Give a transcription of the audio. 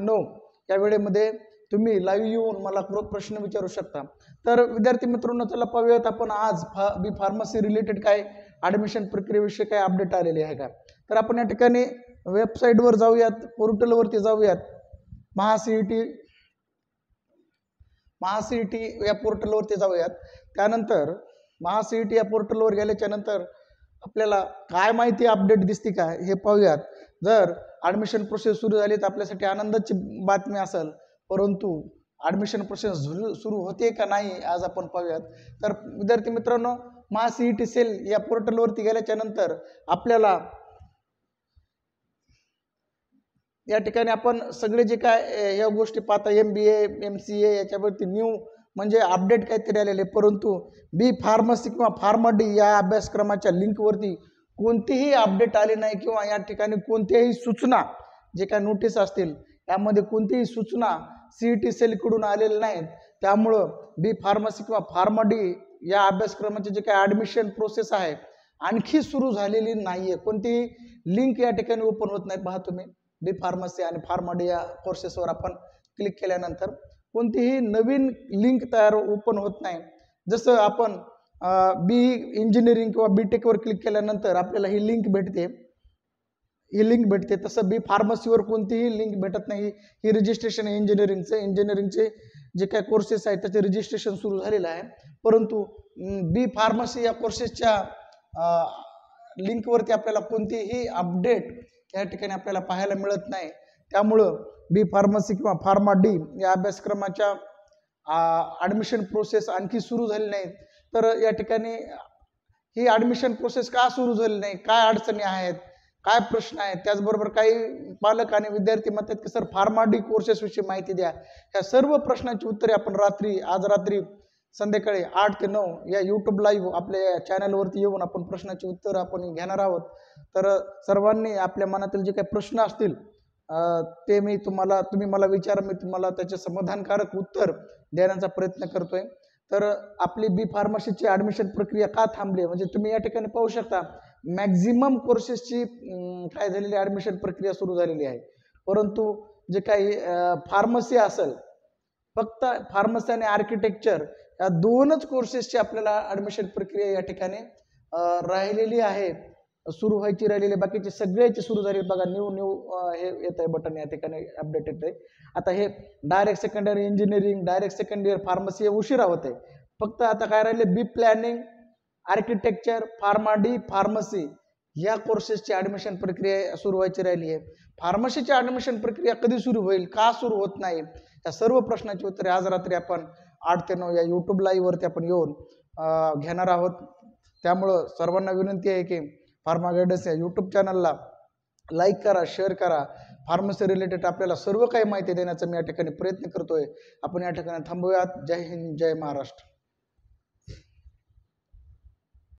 नऊ या वेळेमध्ये तुम्ही लाईव्ह येऊन मला प्रश्न विचारू शकता तर विद्यार्थी मित्रांनो चला पाहूयात आपण आज फा बी फार्मसी रिलेटेड काय ॲडमिशन प्रक्रियेविषयी काय अपडेट आलेली आहे का तर आपण या ठिकाणी वेबसाईटवर जाऊयात पोर्टलवरती जाऊयात महासीईटी महासीईटी या पोर्टलवरती जाऊयात त्यानंतर महासीईटी या पोर्टलवर गेल्याच्या नंतर आपल्याला काय माहिती अपडेट दिसते का हे पाहूयात जर ॲडमिशन प्रोसेस सुरू झाली तर आपल्यासाठी आनंदाची बातमी असेल परंतु ॲडमिशन प्रोसेस सुरू होते का नाही आज आपण पाहूयात तर विद्यार्थी मित्रांनो महा ई टी सेल या पोर्टलवरती गेल्याच्या नंतर आपल्याला या ठिकाणी आपण सगळे जे काय ह्या गोष्टी पाहता M B M C A याच्यावरती न्यू म्हणजे अपडेट काहीतरी आलेले परंतु बी फार्मसी किंवा फार्मा या अभ्यासक्रमाच्या लिंकवरती कोणतीही अपडेट आले नाही किंवा या ठिकाणी कोणत्याही सूचना जे काय नोटीस असतील त्यामध्ये कोणतीही सूचना ई टी सेलकडून आलेल्या नाहीत त्यामुळं बी फार्मसी किंवा फार्मा या अभ्यासक्रमाचे जे काही ॲडमिशन प्रोसेस आहे आणखी सुरू झालेली नाही आहे कोणतीही लिंक या ठिकाणी ओपन होत नाही पहा तुम्ही बी फार्मसी आणि फार्मा या कोर्सेसवर आपण क्लिक केल्यानंतर कोणतीही नवीन लिंक तयार ओपन होत नाही जसं आपण बी इंजिनिअरिंग किंवा बी टेकवर क्लिक केल्यानंतर आपल्याला ही लिंक भेटते ही लिंक भेटते तसं बी फार्मसीवर कोणतीही लिंक भेटत नाही ही रजिस्ट्रेशन आहे इंजिनिअरिंगचं इंजिनिअरिंगचे जे काही कोर्सेस आहेत त्याचे रजिस्ट्रेशन सुरू झालेलं आहे परंतु बी फार्मसी या कोर्सेसच्या लिंकवरती आपल्याला कोणतीही अपडेट या ठिकाणी आपल्याला पाहायला मिळत नाही त्यामुळं बी फार्मसी किंवा फार्मा डी या अभ्यासक्रमाच्या ॲडमिशन प्रोसेस आणखी सुरू झाली नाही तर या ठिकाणी ही ॲडमिशन प्रोसेस का सुरू झाली नाही काय अडचणी आहेत काय प्रश्न आहेत त्याचबरोबर काही पालक आणि विद्यार्थी म्हणतात की सर फार्मा डी कोर्सेसविषयी माहिती द्या ह्या सर्व प्रश्नांची उत्तरे आपण रात्री आज रात्री संध्याकाळी आठ ते नऊ या यूट्यूब लाईव्ह आपल्या या चॅनलवरती येऊन आपण प्रश्नाची उत्तरं आपण घेणार आहोत तर सर्वांनी आपल्या मनातील जे काही प्रश्न असतील ते मी तुम्हाला तुम्ही मला विचार मी तुम्हाला त्याचे समाधानकारक उत्तर देण्याचा प्रयत्न करतोय तर आपली बी फार्मसीची ॲडमिशन प्रक्रिया का थांबली म्हणजे तुम्ही या ठिकाणी पाहू शकता मॅक्झिमम कोर्सेसची काय झालेली ॲडमिशन प्रक्रिया सुरू झालेली आहे परंतु जे काही फार्मसी असेल फक्त फार्मसी आणि आर्किटेक्चर या दोनच कोर्सेसची आपल्याला ॲडमिशन प्रक्रिया या ठिकाणी राहिलेली आहे सुरू व्हायची राहिलेले बाकीचे सगळ्याचे सुरू झालेले बघा न्यू न्यू हे येत आहे बटन या ठिकाणी अपडेटेड आहे आता हे direct second year engineering direct second year pharmacy हे उशिरा होत आहे फक्त आता काय राहिले B planning architecture pharma D pharmacy या कोर्सेसची ॲडमिशन प्रक्रिया सुरू व्हायची राहिली आहे फार्मसीची ॲडमिशन प्रक्रिया कधी सुरू होईल का सुरू होत नाही या सर्व प्रश्नाची उत्तरे आज रात्री आपण आठ ते नऊ या यूट्यूब लाईव्हवरती आपण येऊन घेणार आहोत त्यामुळं सर्वांना विनंती आहे की फार्मा गायडन्स या यूट्यूब चॅनलला लाईक करा शेअर करा फार्मसी रिलेटेड आपल्याला सर्व काही माहिती देण्याचा मी या ठिकाणी प्रयत्न करतोय आपण या ठिकाणी थांबूयात जय हिंद जय महाराष्ट्र